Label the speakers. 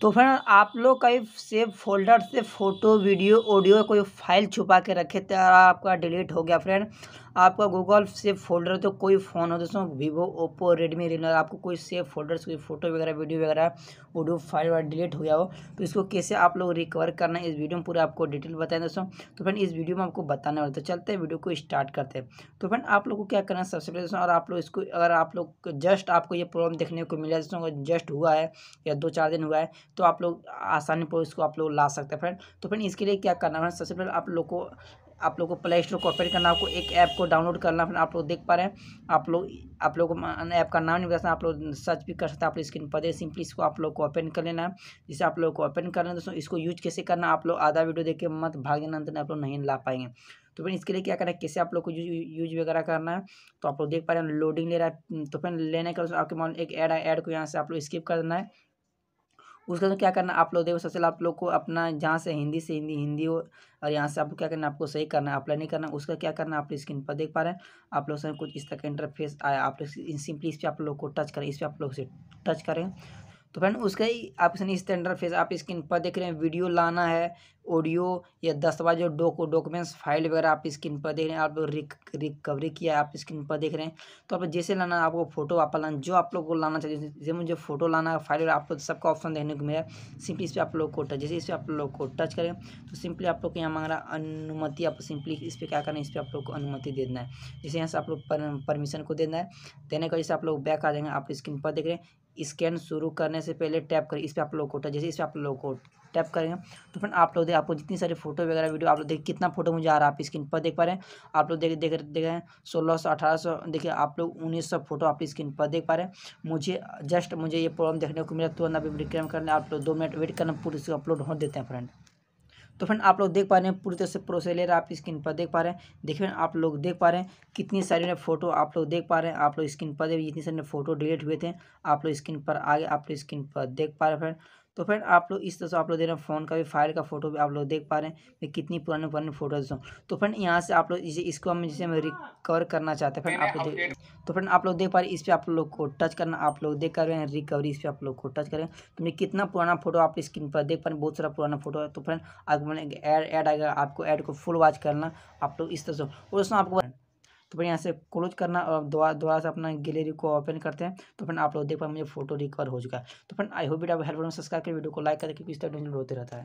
Speaker 1: तो फ्रेंड आप लोग कई सेव फोल्डर से फ़ोटो वीडियो ऑडियो कोई फाइल छुपा के रखे थे और आपका डिलीट हो गया फ्रेंड आपका गूगल सेफ फोल्डर तो कोई फ़ोन हो दोस्तों वीवो ओप्पो रेडमी रेनो आपको कोई सेफ फोल्डर्स कोई फोटो वगैरह वीडियो वगैरह वीडियो फाइल वगैरह डिलीट हो गया हो तो इसको कैसे आप लोग रिकवर करना है इस वीडियो में पूरा आपको डिटेल बताएं दोस्तों तो फ्रेंड इस वीडियो में आपको बताने वाले तो चलते हैं वीडियो को स्टार्ट करते हैं तो फ्रेंड आप लोग को क्या करना है सबसे पहले दोस्तों और आप लोग इसको अगर आप लोग जस्ट आपको ये प्रॉब्लम देखने को मिला दोस्तों जस्ट हुआ है या दो चार दिन हुआ है तो आप लोग आसानी पर इसको आप लोग ला सकते हैं फ्रेंड तो फ्रेंड इसके लिए क्या करना है सबसे पहले आप लोग को आप लोग को प्ले स्टोर को ऑपरेट करना आपको एक ऐप को डाउनलोड करना फिर आप लोग देख पा रहे हैं आप लोग आप लोग ऐप का नाम नहीं बता आप लोग सर्च भी कर सकते हैं आप लोग स्क्रीन पर दे सिंपली इसको आप लोग को ओपन कर लेना है जिसे आप लोग को ओपन कर लेना दोस्तों इसको यूज कैसे करना आप लोग आधा वीडियो देख के मत भाग देना अंतर आप लोग नहीं ला पाएंगे तो फिर इसके लिए क्या करना है कैसे आप लोग को यूज यूज वगैरह करना है तो आप लोग देख पा रहे हैं लोडिंग ले रहा है तो फिर लेने के आपके मान एक ऐड है ऐड को यहाँ से आप लोग स्किप करना है उसके साथ तो क्या करना लोग देखो सबसे आप लोग को अपना जहाँ से हिंदी से हिंदी हिंदी हो और यहाँ से आपको क्या करना आपको सही करना है अप्लाई नहीं करना उसका क्या करना आप स्क्रीन पर देख पा रहे हैं आप लोग से कुछ इस तरह का इंटरफेस आया आप लोग सिंपली इस पर आप लोग को टच करें इस पर आप लोग से टच करें तो फ्रेंड उसका ही ऑप्शन इस स्टैंडर्ड फेस आप स्क्रीन पर देख रहे हैं वीडियो लाना है ऑडियो या दस्तावेज जो डोको डॉक्यूमेंट्स फाइल वगैरह आप स्क्रीन पर देख रहे हैं आप रिक रिकवरी किया आप स्क्रीन पर देख रहे हैं तो आप जैसे लाना आपको फोटो आप लाना जो आप लोग को लाना चाहिए जैसे मुझे फोटो लाना है फाइल वगैरह आपको सबका ऑप्शन देखने को मिला सिंपली इस पर आप लोग को टच जैसे इस पर आप लोग को टच करें तो सिंपली आप लोग को यहाँ मांग रहा अनुमति आप सिंपली इस पर क्या करना है इस पर आप लोग को अनुमति दे देना है जैसे यहाँ से आप लोग परमिशन को देना है देने का जैसे आप लोग बैक आ जाएंगे आप स्क्रीन पर देख रहे हैं स्कैन शुरू करने से पहले टैप करें इस पर आप लोग कोट जैसे इस पर आप लोग को टैप करेंगे तो फ्रेंड आप लोग देख आपको जितनी सारी फोटो वगैरह वीडियो आप लोग देख कितना फोटो मुझे आ रहा है आप स्क्रीन पर देख पा रहे हैं आप लोग देख देख देख रहे हैं सोलह सौ अठारह सौ देखिए आप लोग उन्नीस सौ फोटो आप स्क्रीन पर देख पा रहे हैं मुझे जस्ट मुझे ये प्रॉब्लम देखने को मिला ना अभी विक्रम करने आप लोग दो मिनट वेट करना पूरी अपलोड हो देते हैं फ्रेंड तो फ्रेंड आप लोग देख पा रहे हैं पूरी तरह से प्रोसेस ले है आप स्क्रीन पर देख पा रहे हैं देखिए आप लोग देख पा रहे हैं कितनी सारी ने फ़ोटो आप लोग देख पा रहे हैं आप लोग स्क्रीन पर जितनी सारी फोटो डिलीट हुए थे आप लोग स्क्रीन पर आगे आप लोग स्क्रीन पर देख पा रहे हैं फ्रेंड तो फ्रेंड आप लोग इस तरह से आप लोग दे रहे हैं फ़ोन का भी फाइल का फोटो भी आप लोग देख पा रहे हैं मैं कितनी पुरानी पुरानी फोटोज हूँ तो फ्रेंड यहाँ से आप लोग इसे इसको हम जिसे मैं रिकवर करना चाहते हैं आप लोग तो फ्रेंड आप लोग देख पा रहे हैं इस पर आप लोग को टच करना आप लोग देख कर रहे हैं रिकवरी इस पर आप लोग को टच करें तो मैं कितना पुराना फोटो आप स्क्रीन पर देख पा रहे हैं बहुत सारा पुराना फोटो है तो फ्रेंड आपको मैंने आएगा आपको एड को फुल वॉच करना आप लोग इस तरह से और उसमें आपको तो फिर यहाँ से क्लोज करना और दोबारा से अपना गैलरी को ओपन करते हैं तो फिर आप लोग देख पाए मुझे फोटो रिकवर हो चुका है तो फिर I hope video help subscribe कर वीडियो को लाइक करें क्योंकि इस तरह होते रहता है